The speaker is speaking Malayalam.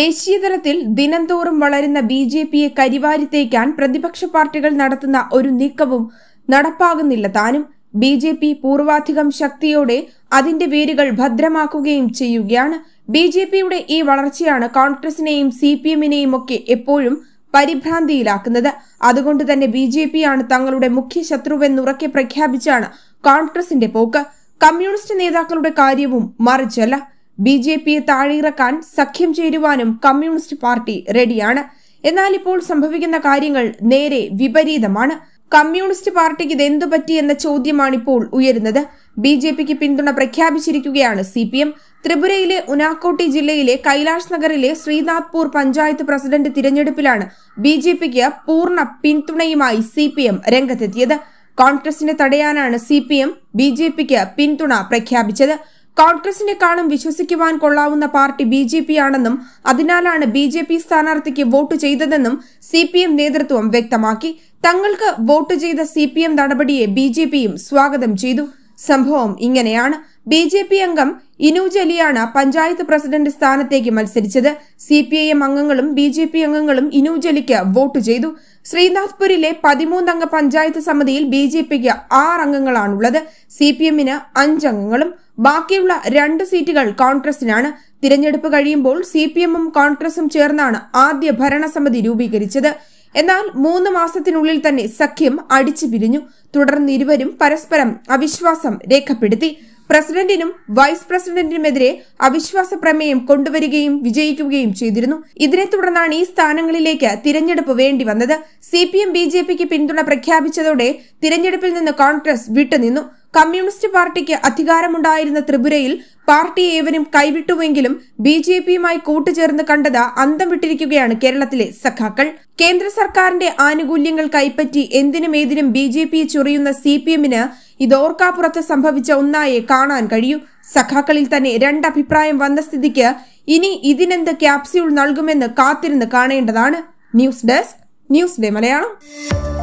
ദേശീയതലത്തിൽ ദിനംതോറും വളരുന്ന ബി ജെ പിയെ കരിവാരിത്തേക്കാൻ പ്രതിപക്ഷ പാർട്ടികൾ നടത്തുന്ന ഒരു നീക്കവും നടപ്പാകുന്നില്ല താനും ബി ജെ പി പൂർവാധികം ശക്തിയോടെ അതിന്റെ വേരുകൾ ഭദ്രമാക്കുകയും ചെയ്യുകയാണ് ബി ജെ പിയുടെ ഈ വളർച്ചയാണ് കോൺഗ്രസിനെയും സി പി എമ്മിനെയും ഒക്കെ എപ്പോഴും പരിഭ്രാന്തിയിലാക്കുന്നത് അതുകൊണ്ട് തന്നെ ബി ജെ പിയാണ് തങ്ങളുടെ മുഖ്യ ശത്രുവെന്നുറക്കെ പ്രഖ്യാപിച്ചാണ് കോൺഗ്രസിന്റെ പോക്ക് കമ്മ്യൂണിസ്റ്റ് നേതാക്കളുടെ കാര്യവും മറിച്ചല്ല ബി ജെ പിയെ താഴെയിറക്കാൻ സഖ്യം ചേരുവാനും കമ്മ്യൂണിസ്റ്റ് പാർട്ടി റെഡിയാണ് എന്നാൽ ഇപ്പോൾ സംഭവിക്കുന്ന കാര്യങ്ങൾ നേരെ വിപരീതമാണ് കമ്മ്യൂണിസ്റ്റ് പാർട്ടിക്ക് ഇതെന്തു പറ്റി എന്ന ചോദ്യമാണ് ഇപ്പോൾ ഉയരുന്നത് ബി ജെ പിക്ക് പിന്തുണ പ്രഖ്യാപിച്ചിരിക്കുകയാണ് സി പി എം ത്രിപുരയിലെ ഉനാക്കോട്ടി ജില്ലയിലെ കൈലാഷ് നഗറിലെ ശ്രീനാഥ്പൂർ പഞ്ചായത്ത് പ്രസിഡന്റ് തിരഞ്ഞെടുപ്പിലാണ് ബി ജെ പിക്ക് പൂർണ്ണ പിന്തുണയുമായി സി പി എം രംഗത്തെത്തിയത് കോൺഗ്രസിനെ തടയാനാണ് C P M B J പിക്ക് പിന്തുണ പ്രഖ്യാപിച്ചത് കോൺഗ്രസിനെക്കാളും വിശ്വസിക്കുവാൻ കൊള്ളാവുന്ന പാർട്ടി ബി ജെ പി ആണെന്നും അതിനാലാണ് ബി ജെ പി സ്ഥാനാർത്ഥിക്ക് വോട്ട് ചെയ്തതെന്നും സി പി എം നേതൃത്വം വ്യക്തമാക്കി തങ്ങൾക്ക് വോട്ട് ചെയ്ത സി പി എം നടപടിയെ ബി ജെ പിയും സ്വാഗതം ചെയ്തു സംഭവം ഇങ്ങനെയാണ് ബി ജെ പി അംഗം ഇനുജലിയാണ് പഞ്ചായത്ത് പ്രസിഡന്റ് സ്ഥാനത്തേക്ക് മത്സരിച്ചത് സി പി ഐ എം അംഗങ്ങളും ബി ജെ പി അംഗങ്ങളും ഇനുജലിക്ക് വോട്ട് ചെയ്തു ശ്രീനാഥ്പുരിലെ പതിമൂന്നംഗ പഞ്ചായത്ത് സമിതിയിൽ ബി ജെ പിക്ക് ആറ് അംഗങ്ങളാണുള്ളത് സി പി എമ്മിന് അഞ്ചംഗങ്ങളും ബാക്കിയുള്ള രണ്ട് സീറ്റുകൾ കോൺഗ്രസിനാണ് തിരഞ്ഞെടുപ്പ് കഴിയുമ്പോൾ സി പി എമ്മും കോൺഗ്രസും ചേർന്നാണ് ആദ്യ ഭരണസമിതി രൂപീകരിച്ചത് എന്നാൽ മൂന്ന് മാസത്തിനുള്ളിൽ തന്നെ സഖ്യം അടിച്ചു പിരിഞ്ഞു തുടർന്ന് ഇരുവരും പരസ്പരം അവിശ്വാസം രേഖപ്പെടുത്തി പ്രസിഡന്റിനും വൈസ് പ്രസിഡന്റിനുമെതിരെ അവിശ്വാസ പ്രമേയം കൊണ്ടുവരികയും വിജയിക്കുകയും ചെയ്തിരുന്നു ഇതിനെ തുടർന്നാണ് ഈ സ്ഥാനങ്ങളിലേക്ക് തിരഞ്ഞെടുപ്പ് വേണ്ടി വന്നത് C P M B J പിക്ക് പിന്തുണ പ്രഖ്യാപിച്ചതോടെ തിരഞ്ഞെടുപ്പിൽ നിന്ന് കോൺഗ്രസ് വിട്ടുനിന്നു കമ്മ്യൂണിസ്റ്റ് പാർട്ടിക്ക് അധികാരമുണ്ടായിരുന്ന ത്രിപുരയിൽ പാർട്ടി ഏവനും കൈവിട്ടുവെങ്കിലും ബി ജെ പിയുമായി കൂട്ടുചേർന്ന് കണ്ടത് അന്തം വിട്ടിരിക്കുകയാണ് കേരളത്തിലെ സഖാക്കൾ കേന്ദ്ര സർക്കാരിന്റെ ആനുകൂല്യങ്ങൾ കൈപ്പറ്റി എന്തിനും ഏതിനും ബി ജെ ചൊറിയുന്ന സി പി എമ്മിന് ഇതോർക്കാപ്പുറത്ത് സംഭവിച്ച ഒന്നായേ കാണാൻ കഴിയൂ സഖാക്കളിൽ തന്നെ രണ്ടഭിപ്രായം വന്ന സ്ഥിതിക്ക് ഇനി ഇതിനെന്ത് ക്യാപ്സ്യൂൾ നൽകുമെന്ന് കാത്തിരുന്ന് കാണേണ്ടതാണ് news desk news day Malayalam